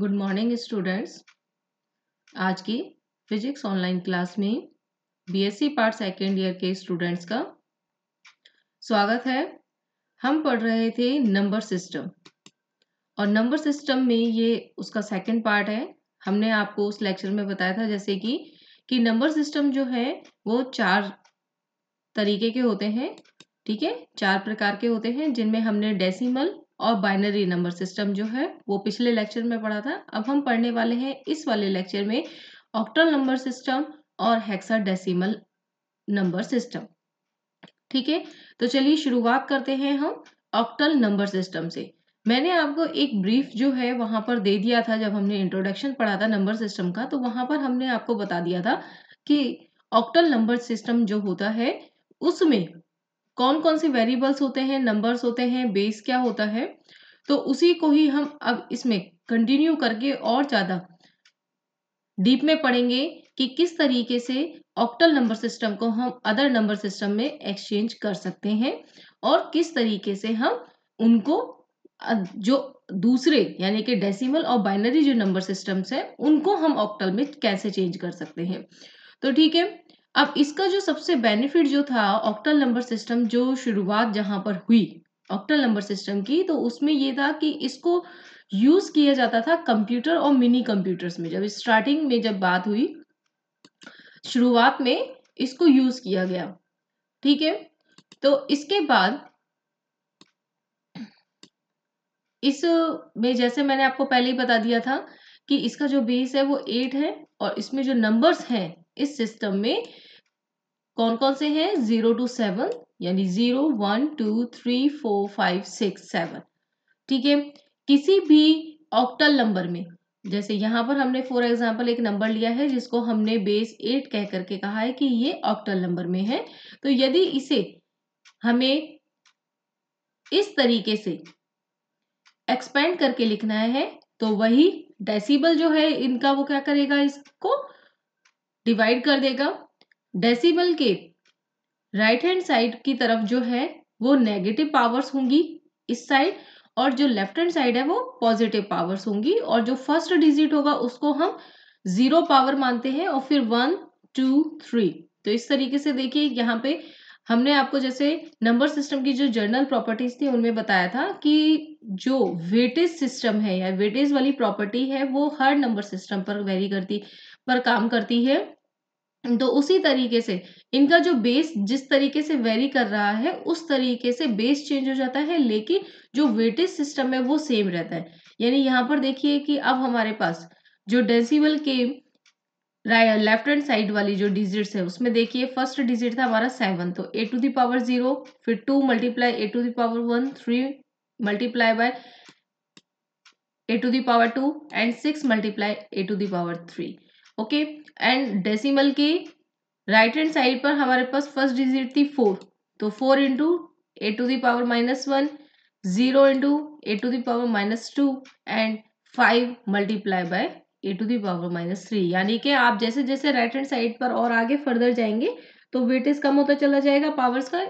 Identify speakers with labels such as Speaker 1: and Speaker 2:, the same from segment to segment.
Speaker 1: Good morning students आज की physics online class में बीएससी पार्ट सेकेंड ईयर के स्टूडेंट्स का स्वागत है हम पढ़ रहे थे नंबर सिस्टम और नंबर सिस्टम में ये उसका सेकेंड पार्ट है हमने आपको उस लेक्चर में बताया था जैसे कि कि नंबर सिस्टम जो है वो चार तरीके के होते हैं ठीक है चार प्रकार के होते हैं जिनमें हमने डेसीमल और बाइनरी नंबर सिस्टम जो है वो पिछले लेक्चर में पढ़ा था अब हम पढ़ने वाले हैं इस वाले लेक्चर में ऑक्टल नंबर सिस्टम और हेक्साडेसिमल नंबर सिस्टम ठीक है तो चलिए शुरुआत करते हैं हम ऑक्टल नंबर सिस्टम से मैंने आपको एक ब्रीफ जो है वहां पर दे दिया था जब हमने इंट्रोडक्शन पढ़ा था नंबर सिस्टम का तो वहां पर हमने आपको बता दिया था कि ऑक्टल नंबर सिस्टम जो होता है उसमें कौन कौन से वेरिएबल्स होते हैं नंबर्स होते हैं बेस क्या होता है तो उसी को ही हम अब इसमें कंटिन्यू करके और ज़्यादा डीप में पढ़ेंगे कि किस तरीके से ऑक्टल नंबर सिस्टम को हम अदर नंबर सिस्टम में एक्सचेंज कर सकते हैं और किस तरीके से हम उनको जो दूसरे यानी कि डेसिमल और बाइनरी जो नंबर सिस्टम्स हैं उनको हम ऑक्टल में कैसे चेंज कर सकते हैं तो ठीक है अब इसका जो सबसे बेनिफिट जो था ऑक्टल नंबर सिस्टम जो शुरुआत जहां पर हुई ऑक्टल नंबर सिस्टम की तो उसमें ये था कि इसको यूज किया जाता था कंप्यूटर और मिनी कंप्यूटर्स में जब स्टार्टिंग में जब बात हुई शुरुआत में इसको यूज किया गया ठीक है तो इसके बाद इस में जैसे मैंने आपको पहले ही बता दिया था कि इसका जो बेस है वो एट है और इसमें जो नंबर्स हैं इस सिस्टम में कौन कौन से हैं जीरो टू सेवन यानी zero one two three four five six seven ठीक है किसी भी ऑक्टल नंबर में जैसे यहाँ पर हमने फॉर एग्जाम्पल एक नंबर लिया है जिसको हमने बेस एट कह करके कहा है कि ये ऑक्टल नंबर में है तो यदि इसे हमें इस तरीके से एक्सपेंड करके लिखना है तो वही डेसिबल जो है इनका वो क्या करेगा इसको डिवाइड कर देगा डेसिमल के राइट हैंड साइड की तरफ जो है वो नेगेटिव पावर्स होंगी इस साइड और जो लेफ्ट हैंड साइड है वो पॉजिटिव पावर्स होंगी और जो फर्स्ट डिजिट होगा उसको हम जीरो पावर मानते हैं और फिर वन टू थ्री तो इस तरीके से देखिए यहाँ पे हमने आपको जैसे नंबर सिस्टम की जो जर्नल प्रॉपर्टीज थी उनमें बताया था कि जो वेटेज सिस्टम है या वेटेज वाली प्रॉपर्टी है वो हर नंबर सिस्टम पर वेरी करती पर काम करती है तो उसी तरीके से इनका जो बेस जिस तरीके से वेरी कर रहा है उस तरीके से बेस चेंज हो जाता है लेकिन जो वेटेज सिस्टम है वो सेम रहता है यानी यहाँ पर देखिए कि अब हमारे पास जो डेसिबल के लेफ्ट हैंड साइड वाली जो डिजिट्स है उसमें देखिए फर्स्ट डिजिट था हमारा सेवन तो ए टू दावर जीरो फिर two multiply a to the power one three multiply by a to the power two and six multiply a to the power three okay okay? And decimal के right hand side पर हमारे पास first digit थी four तो four into a to the power minus one zero into a to the power minus two and five multiply by a to the power minus three यानी कि आप जैसे जैसे राइट हैंड साइड पर और आगे फर्दर जाएंगे तो वेटेज कम होता चला जाएगा पावर्स का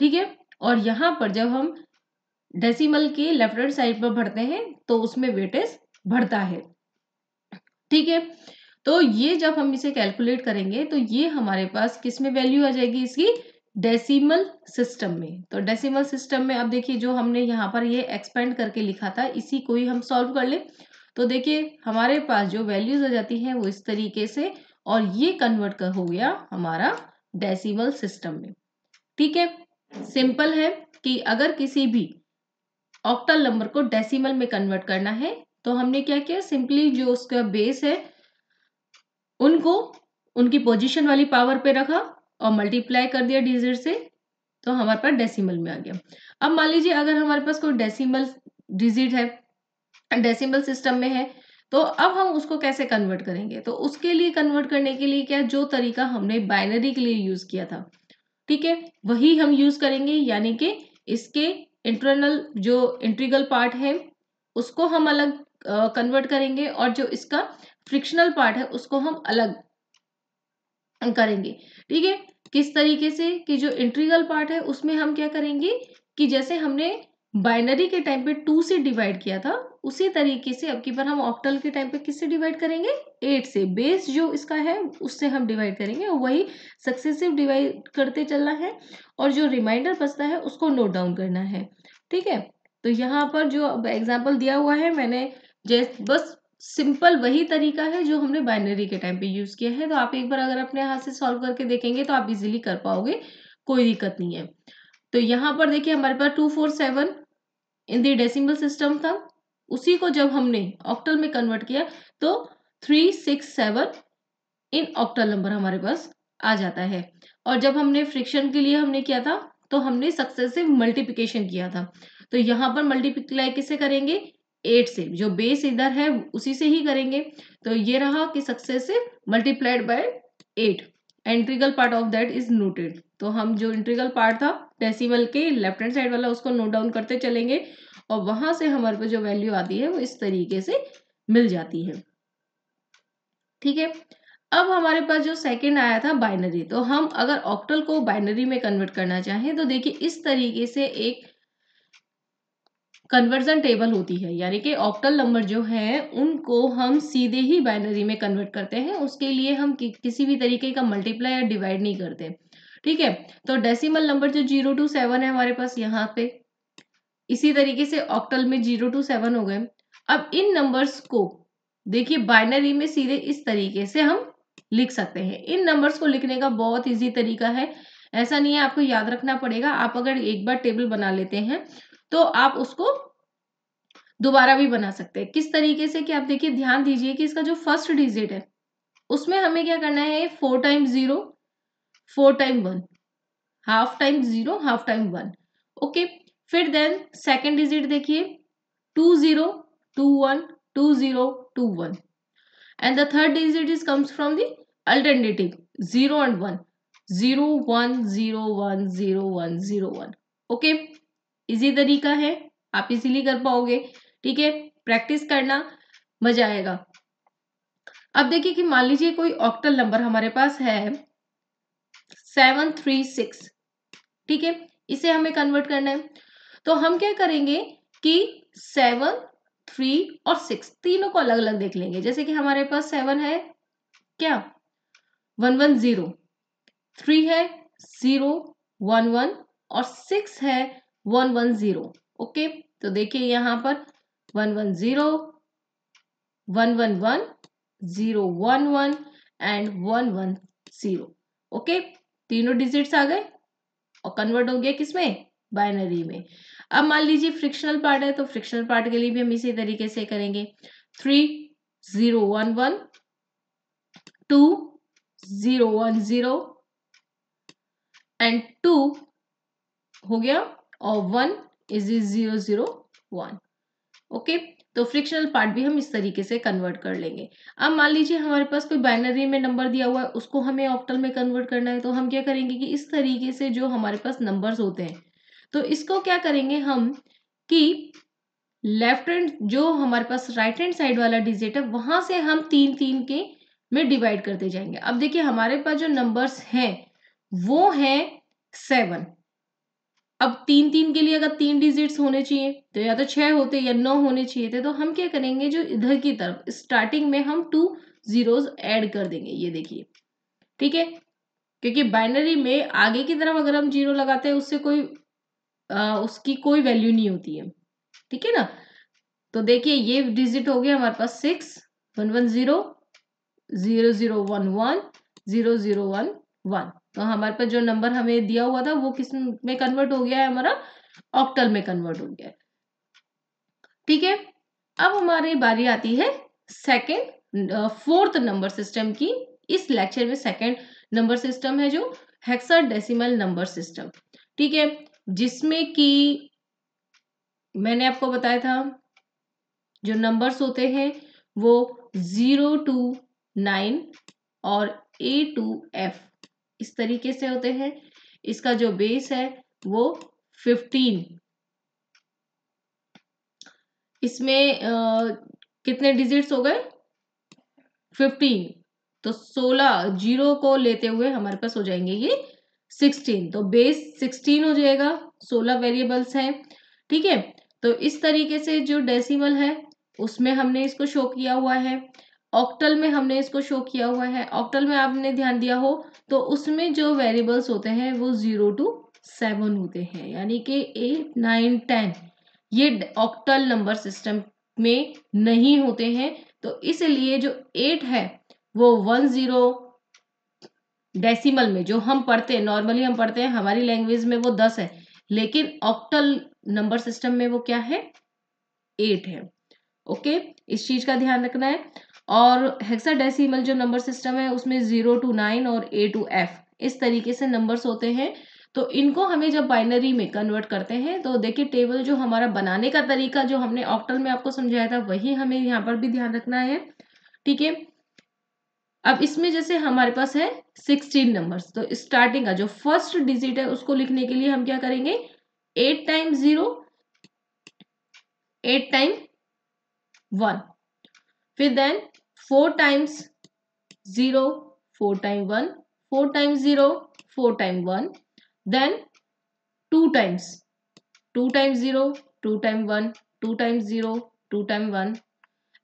Speaker 1: ठीक है और यहाँ पर जब हम डेसिमल के लेफ्ट हैंड साइड पर भरते हैं तो उसमें वेटेज बढ़ता है ठीक है तो ये जब हम इसे कैलकुलेट करेंगे तो ये हमारे पास किस में वैल्यू आ जाएगी इसकी डेसिमल सिस्टम में तो डेसिमल सिस्टम में अब देखिए जो हमने यहाँ पर ये एक्सपेंड करके लिखा था इसी को ही हम सॉल्व कर ले तो देखिए हमारे पास जो वैल्यूज आ जाती हैं वो इस तरीके से और ये कन्वर्ट कर हो गया हमारा डेसिमल सिस्टम में ठीक है सिंपल है कि अगर किसी भी ऑक्टल नंबर को डेसिमल में कन्वर्ट करना है तो हमने क्या किया सिंपली जो उसका बेस है उनको उनकी पोजीशन वाली पावर पे रखा और मल्टीप्लाई कर दिया डिजिट से तो हमारे पास डेसिमल में आ गया अब मान लीजिए अगर हमारे पास कोई डेसिमल डिजिट है डेसिमल सिस्टम में है तो अब हम उसको कैसे कन्वर्ट करेंगे तो उसके लिए कन्वर्ट करने के लिए क्या जो तरीका हमने बाइनरी के लिए यूज किया था ठीक है वही हम यूज करेंगे यानी कि इसके इंटरनल जो इंट्रीगल पार्ट है उसको हम अलग कन्वर्ट करेंगे और जो इसका फ्रिक्शनल पार्ट है उसको हम अलग करेंगे ठीक है किस तरीके से कि जो इंट्रीगल पार्ट है उसमें हम क्या करेंगे कि जैसे हमने बाइनरी के टाइम पे टू से डिवाइड किया था उसी तरीके से अब की बार हम ऑक्टल के टाइम पे किससे डिवाइड करेंगे एट से बेस जो इसका है उससे हम डिवाइड करेंगे वही सक्सेसिव डिवाइड करते चलना है और जो रिमाइंडर बचता है उसको नोट डाउन करना है ठीक है तो यहाँ पर जो एग्जाम्पल दिया हुआ है मैंने जैसे बस सिंपल वही तरीका है जो हमने बाइनरी के टाइम पे यूज किया है तो आप एक बार अगर अपने हाथ से सॉल्व करके देखेंगे तो आप इजीली कर पाओगे कोई दिक्कत नहीं है तो यहाँ पर देखिए हमारे पास two four seven in the decimal system था उसी को जब हमने ऑक्टल में कन्वर्ट किया तो three six seven in octal number हमारे पास आ जाता है और जब हमने फ्रिक्शन के लिए हमने किया था तो हमने सक्सेसिव मल्टीप्लिकेशन किया था तो यहाँ पर मल्टीप्लाई किसे करेंगे एट से जो बेस इधर है उसी से ही करेंगे तो ये रहा कि successive multiplied by eight integral part of that is noted तो हम जो इंट्रीगल पार्ट था डेसिमल के लेफ्ट हैंड साइड वाला उसको नोट डाउन करते चलेंगे और वहां से हमारे पास जो वैल्यू आती है वो इस तरीके से मिल जाती है ठीक है अब हमारे पास जो सेकेंड आया था बाइनरी तो हम अगर ऑक्टल को बाइनरी में कन्वर्ट करना चाहें तो देखिए इस तरीके से एक कन्वर्जन टेबल होती है यानी कि ऑक्टल नंबर जो है उनको हम सीधे ही बाइनरी में कन्वर्ट करते हैं उसके लिए हम कि, किसी भी तरीके का मल्टीप्लाई या डिवाइड नहीं करते ठीक है तो डेसिमल नंबर जो जीरो टू सेवन है हमारे पास यहाँ पे इसी तरीके से ऑक्टल में जीरो टू सेवन हो गए अब इन नंबर्स को देखिए बाइनरी में सीधे इस तरीके से हम लिख सकते हैं इन नंबर्स को लिखने का बहुत ईजी तरीका है ऐसा नहीं है आपको याद रखना पड़ेगा आप अगर एक बार टेबल बना लेते हैं तो आप उसको दोबारा भी बना सकते हैं किस तरीके से कि आप देखिए ध्यान दीजिए कि इसका जो फर्स्ट डिजिट है उसमें हमें क्या करना है four time zero four time one half time zero half time one okay फिर देन सेकेंड डिजिट देखिए two zero two one two zero two one and the third digit is comes from the alternative zero and one zero one zero one zero one zero one okay easy तरीका है आप easily कर पाओगे ठीक है practice करना मजा आएगा अब देखिए कि मान लीजिए कोई ऑक्टल नंबर हमारे पास है सेवन थ्री सिक्स ठीक है इसे हमें कन्वर्ट करना है तो हम क्या करेंगे कि सेवन थ्री और सिक्स तीनों को अलग अलग देख लेंगे जैसे कि हमारे पास सेवन है क्या वन वन जीरो थ्री है जीरो वन वन और सिक्स है वन वन जीरो ओके तो देखिए यहां पर one one zero one one one zero one one and one one zero okay तीनों डिजिट्स आ गए और कन्वर्ट हो गया किसमें बाइनरी में अब मान लीजिए फ्रिक्शनल पार्ट है तो फ्रिक्शनल पार्ट के लिए भी हम इसी तरीके से करेंगे three zero one one two zero one zero and two हो गया और one is is zero zero one okay तो फ्रिक्शनल पार्ट भी हम इस तरीके से कन्वर्ट कर लेंगे अब मान लीजिए हमारे पास कोई बाइनरी में नंबर दिया हुआ है उसको हमें ऑक्टल में कन्वर्ट करना है तो हम क्या करेंगे कि इस तरीके से जो हमारे पास नंबर्स होते हैं तो इसको क्या करेंगे हम कि लेफ्ट हैंड जो हमारे पास राइट हैंड साइड वाला डिजिट है वहां से हम तीन तीन के में डिवाइड करते जाएंगे अब देखिए हमारे पास जो नंबर्स हैं वो हैं सेवन अब तीन तीन के लिए अगर तीन डिजिट्स होने चाहिए तो या तो छः होते या नौ होने चाहिए थे तो हम क्या करेंगे जो इधर की तरफ स्टार्टिंग में हम टू जीरोज ऐड कर देंगे ये देखिए ठीक है क्योंकि बाइनरी में आगे की तरफ अगर हम जीरो लगाते हैं उससे कोई आ, उसकी कोई वैल्यू नहीं होती है ठीक है ना तो देखिए ये डिजिट हो गया हमारे पास six one one zero zero zero one one zero zero one one तो हमारे पास जो नंबर हमें दिया हुआ था वो किस में कन्वर्ट हो गया है हमारा ऑक्टल में कन्वर्ट हो गया है ठीक है अब हमारी बारी आती है सेकेंड फोर्थ नंबर सिस्टम की इस लेक्चर में सेकेंड नंबर सिस्टम है जो हेक्सा डेसिमल नंबर सिस्टम ठीक है जिसमें कि मैंने आपको बताया था जो नंबर्स होते हैं वो जीरो टू नाइन और ए टू एफ इस तरीके से होते हैं इसका जो बेस है वो फिफ्टीन इसमें आ, कितने डिजिट्स हो गए फिफ्टीन तो सोलह जीरो को लेते हुए हमारे पास हो जाएंगे ये सिक्सटीन तो बेस सिक्सटीन हो जाएगा सोलह वेरिएबल्स हैं ठीक है तो इस तरीके से जो डेसिमल है उसमें हमने इसको शो किया हुआ है ऑक्टल में हमने इसको शो किया हुआ है ऑक्टल में आपने ध्यान दिया हो तो उसमें जो वेरिएबल्स होते हैं वो जीरो टू सेवन होते हैं यानी कि एट नाइन टेन ये ऑक्टल नंबर सिस्टम में नहीं होते हैं तो इसलिए जो एट है वो वन जीरो डेसिमल में जो हम पढ़ते हैं नॉर्मली हम पढ़ते हैं हमारी लैंग्वेज में वो दस है लेकिन ऑक्टल नंबर सिस्टम में वो क्या है एट है ओके इस चीज का ध्यान रखना है और हेक्साडेसिमल जो नंबर सिस्टम है उसमें जीरो टू नाइन और ए टू एफ इस तरीके से नंबर्स होते हैं तो इनको हमें जब बाइनरी में कन्वर्ट करते हैं तो देखिए टेबल जो हमारा बनाने का तरीका जो हमने ऑक्टल में आपको समझाया था वही हमें यहाँ पर भी ध्यान रखना है ठीक है अब इसमें जैसे हमारे पास है सिक्सटीन नंबर्स तो स्टार्टिंग का जो फर्स्ट डिजिट है उसको लिखने के लिए हम क्या करेंगे eight time zero eight time one फिर then four times zero four time one four time zero four time one then two times two time zero two time one two time zero two time one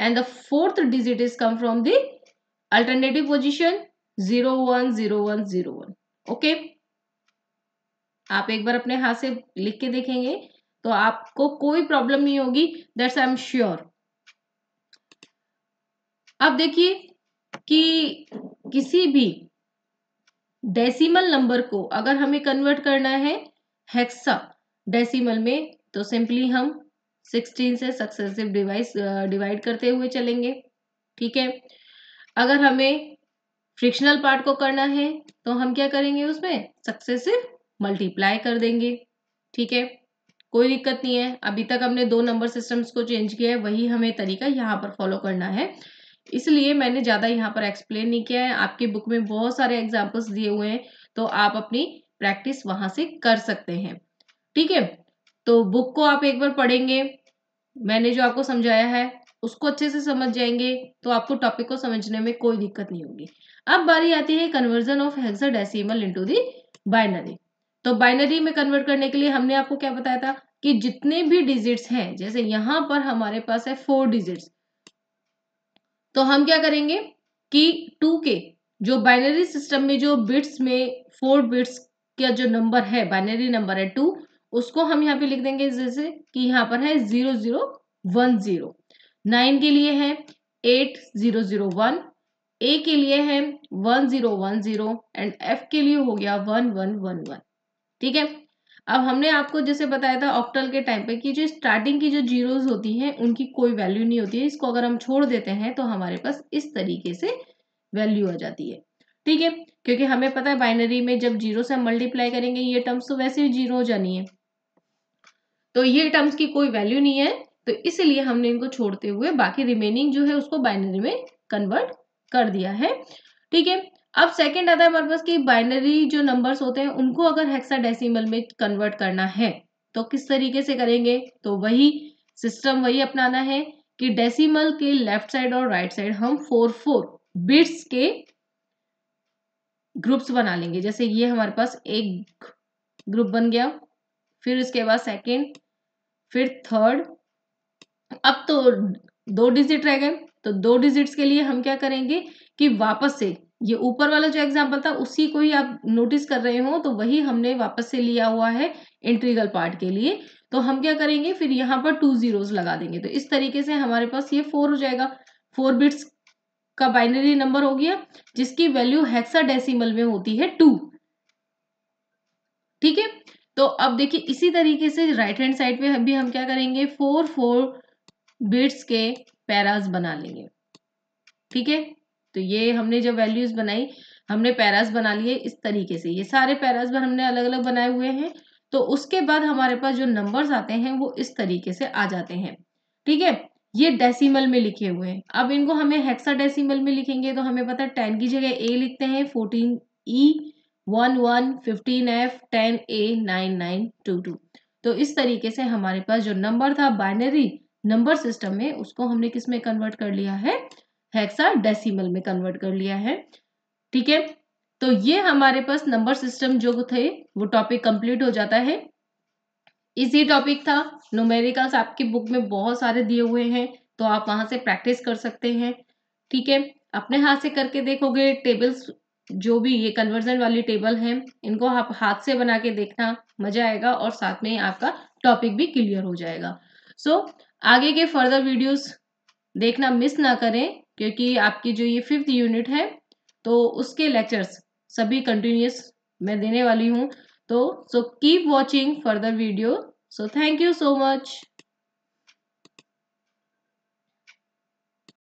Speaker 1: come from the alternative position zero one zero one zero one okay आप एक बार अपने हाथ से लिख के देखेंगे तो आपको कोई प्रॉब्लम नहीं होगी दैट्स आई एम श्योर अब देखिए कि किसी भी डेसिमल नंबर को अगर हमें कन्वर्ट करना है हेक्सा डेसिमल में तो सिंपली हम 16 से सक्सेसिव डिवाइस डिवाइड करते हुए चलेंगे ठीक है अगर हमें फ्रिक्शनल पार्ट को करना है तो हम क्या करेंगे उसमें सक्सेसिव मल्टीप्लाई कर देंगे ठीक है कोई दिक्कत नहीं है अभी तक हमने दो नंबर सिस्टम्स को चेंज किया है वही हमें तरीका यहाँ पर फॉलो करना है इसलिए मैंने ज़्यादा यहाँ पर एक्सप्लेन नहीं किया है आपकी बुक में बहुत सारे एग्जाम्पल्स दिए हुए हैं तो आप अपनी प्रैक्टिस वहाँ से कर सकते हैं ठीक है तो बुक को आप एक बार पढ़ेंगे मैंने जो आपको समझाया है उसको अच्छे से समझ जाएंगे तो आपको टॉपिक को समझने में कोई दिक्कत नहीं होगी अब बारी आती है conversion of hexadecimal into the binary तो बाइनरी में कन्वर्ट करने के लिए हमने आपको क्या बताया था कि जितने भी डिजिट्स हैं जैसे यहाँ पर हमारे पास है फोर डिजिट्स तो हम क्या करेंगे कि टू के जो बाइनरी सिस्टम में जो बिट्स में फोर बिट्स का जो नंबर है बाइनरी नंबर है टू उसको हम यहाँ पे लिख देंगे जैसे कि यहाँ पर है zero zero one zero nine के लिए है eight zero zero one A के लिए है one zero one zero and F के लिए हो गया वन वन वन वन ठीक है अब हमने आपको जैसे बताया था ऑक्टल के टाइम पे कि जो स्टार्टिंग की जो जीरोस होती हैं उनकी कोई वैल्यू नहीं होती है इसको अगर हम छोड़ देते हैं तो हमारे पास इस तरीके से वैल्यू आ जाती है ठीक है क्योंकि हमें पता है बाइनरी में जब जीरो से हम मल्टीप्लाई करेंगे ये टर्म्स तो वैसे ही जीरो हो जानी है तो ये टर्म्स की कोई वैल्यू नहीं है तो इसलिए हमने इनको छोड़ते हुए बाकी रिमेनिंग जो है उसको बाइनरी में कन्वर्ट कर दिया है ठीक है अब सेकेंड अदर पर्पज की बाइनरी जो नंबर्स होते हैं उनको अगर हेक्साडेसिमल में कन्वर्ट करना है तो किस तरीके से करेंगे तो वही सिस्टम वही अपनाना है कि डेसिमल के लेफ्ट साइड और राइट साइड हम फोर फोर बिट्स के ग्रुप्स बना लेंगे जैसे ये हमारे पास एक ग्रुप बन गया फिर इसके बाद सेकंड फिर थर्ड अब तो दो डिजिट रह गए तो दो डिजिट्स के लिए हम क्या करेंगे कि वापस से ये ऊपर वाला जो एग्जाम्पल था उसी को ही आप नोटिस कर रहे हो तो वही हमने वापस से लिया हुआ है इंट्रीगल पार्ट के लिए तो हम क्या करेंगे फिर यहाँ पर टू जीरो लगा देंगे तो इस तरीके से हमारे पास ये फोर हो जाएगा फोर बिट्स का बाइनरी नंबर हो गया जिसकी वैल्यू हेक्सा डेसीमल में होती है टू ठीक है तो अब देखिए इसी तरीके से राइट हैंड साइड में अभी हम क्या करेंगे फोर फोर बिट्स के पैराज बना लेंगे ठीक है तो ये हमने जो वैल्यूज बनाई हमने पैरास बना लिए इस तरीके से ये सारे पैरास पर हमने अलग अलग बनाए हुए हैं तो उसके बाद हमारे पास जो नंबर्स आते हैं वो इस तरीके से आ जाते हैं ठीक है ये डेसिमल में लिखे हुए हैं अब इनको हमें हेक्सा डेसिमल में लिखेंगे तो हमें पता है टेन की जगह ए लिखते हैं fourteen E one one fifteen F ten A nine nine two two तो इस तरीके से हमारे पास जो नंबर था बाइनरी नंबर सिस्टम में उसको हमने किस में कन्वर्ट कर लिया है हेक्सा डेसिमल में कन्वर्ट कर लिया है ठीक है तो ये हमारे पास नंबर सिस्टम जो थे वो टॉपिक कंप्लीट हो जाता है इजी टॉपिक था नोमेरिकल्स आपकी बुक में बहुत सारे दिए हुए हैं तो आप वहां से प्रैक्टिस कर सकते हैं ठीक है अपने हाथ से करके देखोगे टेबल्स जो भी ये कन्वर्जन वाली टेबल है इनको आप हाथ से बना के देखना मजा आएगा और साथ में आपका टॉपिक भी क्लियर हो जाएगा सो so, आगे के फर्दर वीडियोस देखना मिस ना करें क्योंकि आपकी जो ये फिफ्थ यूनिट है तो उसके लेक्चर्स सभी कंटिन्यूस मैं देने वाली हूँ तो so keep watching further video so thank you so much